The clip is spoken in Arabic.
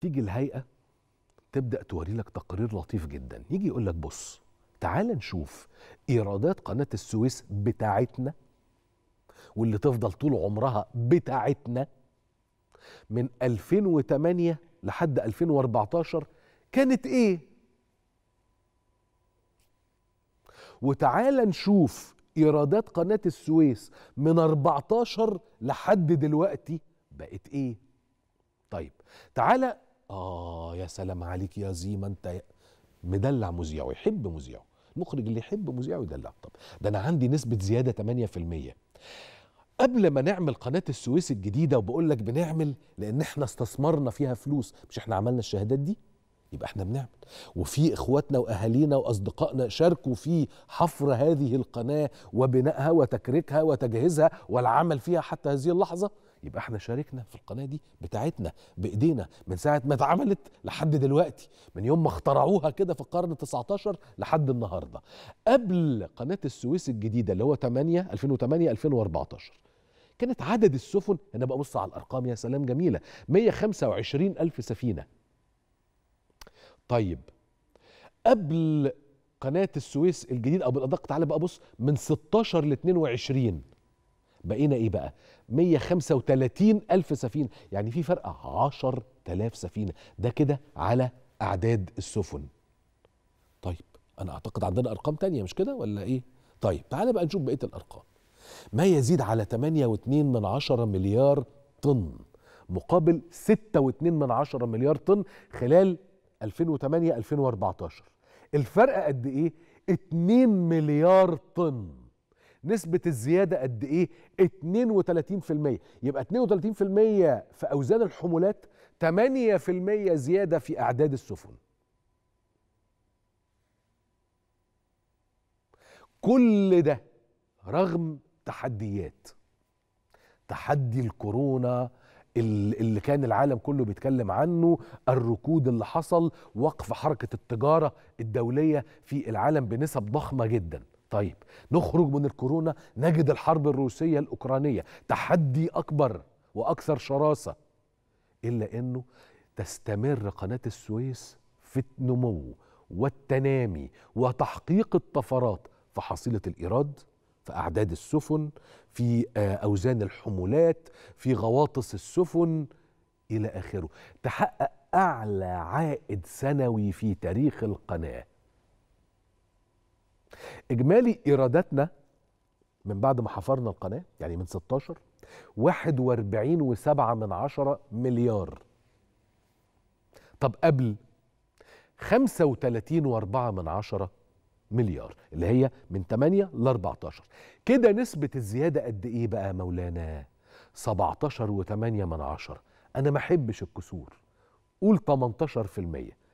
تيجي الهيئه تبدا توري لك تقرير لطيف جدا يجي يقول لك بص تعال نشوف ايرادات قناه السويس بتاعتنا واللي تفضل طول عمرها بتاعتنا من 2008 لحد 2014 كانت ايه وتعال نشوف ايرادات قناه السويس من 14 لحد دلوقتي بقت ايه طيب تعالى آه يا سلام عليك يا زيما أنت مدلع مذيعه يحب مذيعه المخرج اللي يحب مذيعه يدلع طب ده أنا عندي نسبة زيادة 8% قبل ما نعمل قناة السويس الجديدة وبقول لك بنعمل لأن احنا استثمرنا فيها فلوس مش احنا عملنا الشهادات دي يبقى احنا بنعمل وفي اخواتنا واهالينا واصدقائنا شاركوا في حفر هذه القناه وبنائها وتكريكها وتجهيزها والعمل فيها حتى هذه اللحظه يبقى احنا شاركنا في القناه دي بتاعتنا بايدينا من ساعه ما اتعملت لحد دلوقتي من يوم ما اخترعوها كده في القرن 19 لحد النهارده قبل قناه السويس الجديده اللي هو 8 2008 2014 كانت عدد السفن انا بص على الارقام يا سلام جميله 125 الف سفينه طيب قبل قناه السويس الجديد او بالادق تعالى بقى بص من 16 ل 22 بقينا ايه بقى 135 ألف سفينة يعني في فرق 10000 سفينة ده كده على أعداد السفن طيب أنا أعتقد عندنا أرقام تانية مش كده ولا إيه طيب تعالى بقى نشوف بقية الأرقام ما يزيد على 8.2 من عشرة مليار طن مقابل 6.2 من عشرة مليار طن خلال 2008 2014 الفرق قد ايه 2 مليار طن نسبة الزيادة قد إيه 32% يبقى 32% في أوزان الحمولات 8% زيادة في أعداد السفن كل ده رغم تحديات تحدي الكورونا اللي كان العالم كله بيتكلم عنه الركود اللي حصل وقف حركة التجارة الدولية في العالم بنسب ضخمة جداً طيب نخرج من الكورونا نجد الحرب الروسية الأوكرانية تحدي أكبر وأكثر شراسة إلا أنه تستمر قناة السويس في النمو والتنامي وتحقيق الطفرات في حصيلة الإيراد في أعداد السفن في آه، أوزان الحمولات في غواطس السفن إلى آخره تحقق أعلى عائد سنوي في تاريخ القناة اجمالي ايراداتنا من بعد ما حفرنا القناه يعني من 16 41.7 مليار طب قبل 35 و4 35.4 مليار اللي هي من 8 ل 14 كده نسبة الزيادة قد إيه بقى مولانا 17 و8 من عشرة أنا ما أحبش الكسور قول 18%